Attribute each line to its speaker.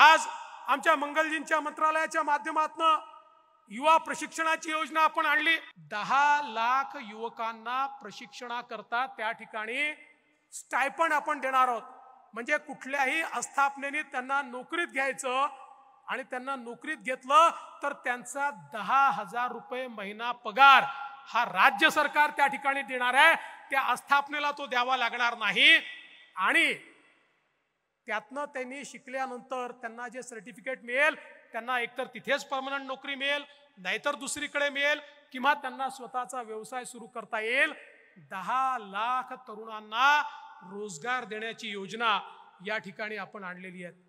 Speaker 1: आज आमच्या मंगलजींच्या मंत्रालयाच्या माध्यमातून युवा प्रशिक्षणाची योजना आपण आणली दहा लाख युवकांना प्रशिक्षणाकरता त्या ठिकाणी स्टायपंड आपण देणार आहोत म्हणजे कुठल्याही आस्थापनेने त्यांना नोकरीत घ्यायचं आणि त्यांना नोकरीत घेतलं तर त्यांचा दहा हजार रुपये महिना पगार हा राज्य सरकार त्या ठिकाणी देणार आहे त्या आस्थापनेला तो द्यावा लागणार नाही आणि त्यातनं त्यांनी शिकल्यानंतर त्यांना जे सर्टिफिकेट मिळेल त्यांना एकतर तिथेच परमनंट नोकरी मिळेल नाहीतर दुसरीकडे मिळेल किंवा त्यांना स्वतःचा व्यवसाय सुरू करता येईल दहा लाख तरुणांना रोजगार देण्याची योजना या ठिकाणी आपण आणलेली आहे